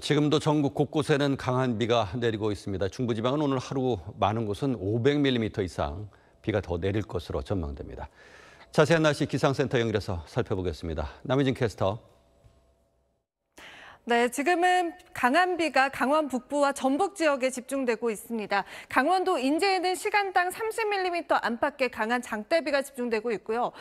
지금도 전국 곳곳에는 강한 비가 내리고 있습니다. 중부지방은 오늘 하루 많은 곳은 500mm 이상 비가 더 내릴 것으로 전망됩니다. 자세한 날씨 기상센터 연결해서 살펴보겠습니다. 남희진 캐스터. 네, 지금은 강한 비가 강원 북부와 전북 지역에 집중되고 있습니다. 강원도 인제에는 시간당 30mm 안팎의 강한 장대비가 집중되고 있고요.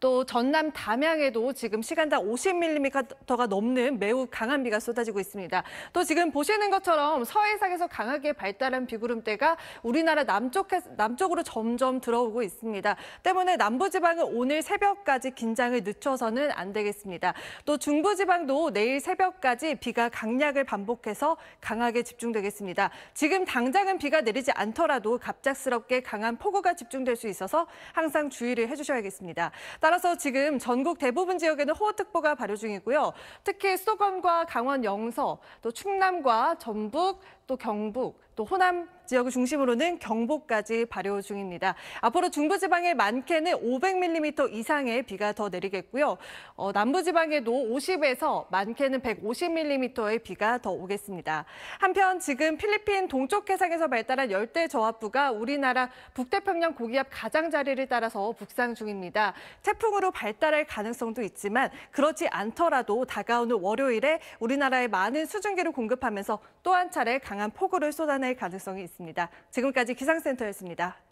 또 전남 담양에도 지금 시간당 50mm가 넘는 매우 강한 비가 쏟아지고 있습니다. 또 지금 보시는 것처럼 서해상에서 강하게 발달한 비구름대가 우리나라 남쪽, 남쪽으로 점점 들어오고 있습니다. 때문에 남부지방은 오늘 새벽까지 긴장을 늦춰서는 안 되겠습니다. 또 중부지방도 내일 새벽까지 오후까지 비가 강약을 반복해서 강하게 집중되겠습니다. 지금 당장은 비가 내리지 않더라도 갑작스럽게 강한 폭우가 집중될 수 있어서 항상 주의를 해주셔야겠습니다. 따라서 지금 전국 대부분 지역에는 호우특보가 발효 중이고요. 특히 수도권과 강원 영서, 또 충남과 전북, 또 경북, 또 호남 지역을 중심으로는 경보까지 발효 중입니다. 앞으로 중부지방에 많게는 500mm 이상의 비가 더 내리겠고요. 어, 남부지방에도 50에서 많게는 150mm의 비가 더 오겠습니다. 한편 지금 필리핀 동쪽 해상에서 발달한 열대 저압부가 우리나라 북태평양 고기압 가장자리를 따라서 북상 중입니다. 태풍으로 발달할 가능성도 있지만 그렇지 않더라도 다가오는 월요일에 우리나라에 많은 수증기를 공급하면서 또 한 차례 강한 폭우를 쏟아낼 가능성이 있습니다. 있습니다. 지금까지 기상센터였습니다.